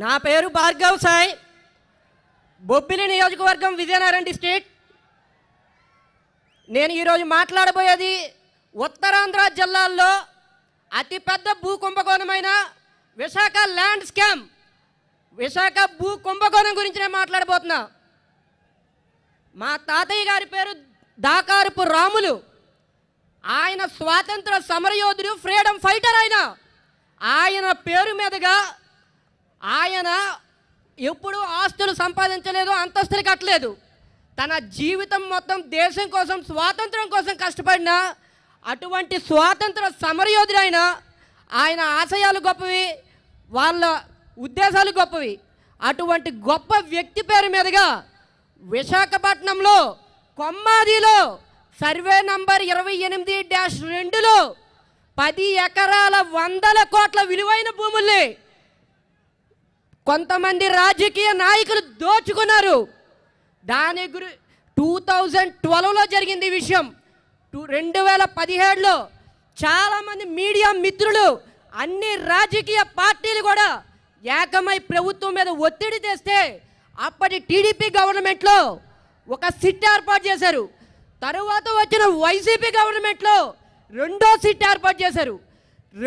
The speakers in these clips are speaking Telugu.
నా పేరు భార్గవ్ సాయ్ బొబ్బిలి నియోజకవర్గం విజయనగరం డిస్ట్రిక్ట్ నేను ఈరోజు మాట్లాడబోయేది ఉత్తరాంధ్ర జిల్లాల్లో అతిపెద్ద భూ కుంభకోణమైన విశాఖ ల్యాండ్ స్కామ్ విశాఖ భూ కుంభకోణం గురించి నేను మాట్లాడబోతున్నా మా తాతయ్య గారి పేరు దాకారుపు రాములు ఆయన స్వాతంత్ర సమరయోధుడు ఫ్రీడమ్ ఫైటర్ ఆయన ఆయన పేరు మీదుగా ఆయన ఎప్పుడూ ఆస్తులు సంపాదించలేదు అంతస్తులు కట్టలేదు తన జీవితం మొత్తం దేశం కోసం స్వాతంత్రం కోసం కష్టపడిన అటువంటి స్వాతంత్ర సమరయోధుడైన ఆయన ఆశయాలు గొప్పవి వాళ్ళ ఉద్దేశాలు గొప్పవి అటువంటి గొప్ప వ్యక్తి పేరు మీదుగా విశాఖపట్నంలో కొమ్మాదిలో సర్వే నంబర్ ఇరవై ఎనిమిది డ్యాష్ రెండులో పది ఎకరాల వందల కోట్ల విలువైన భూముల్ని కొంతమంది రాజకీయ నాయకులు దోచుకున్నారు దాని గురి టూ థౌజండ్ ట్వెల్వ్లో జరిగింది ఈ విషయం టూ రెండు వేల పదిహేడులో చాలామంది మీడియా మిత్రులు అన్ని రాజకీయ పార్టీలు కూడా ఏకమై ప్రభుత్వం మీద ఒత్తిడి తెస్తే అప్పటి టీడీపీ గవర్నమెంట్లో ఒక సిట్ ఏర్పాటు చేశారు తరువాత వచ్చిన వైసీపీ గవర్నమెంట్లో రెండో సిట్ ఏర్పాటు చేశారు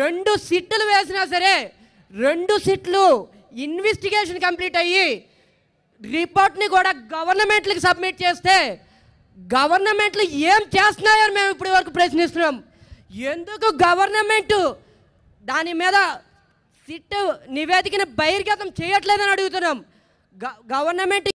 రెండు సిట్లు వేసినా సరే రెండు సిట్లు ఇన్వెస్టిగేషన్ కంప్లీట్ అయ్యి రిపోర్ట్ని కూడా గవర్నమెంట్లకు సబ్మిట్ చేస్తే గవర్నమెంట్లు ఏం చేస్తున్నాయని మేము ఇప్పటి వరకు ప్రశ్నిస్తున్నాం ఎందుకు గవర్నమెంట్ దాని మీద సిట్ నివేదికను బహిర్గతం చేయట్లేదని అడుగుతున్నాం గవర్నమెంట్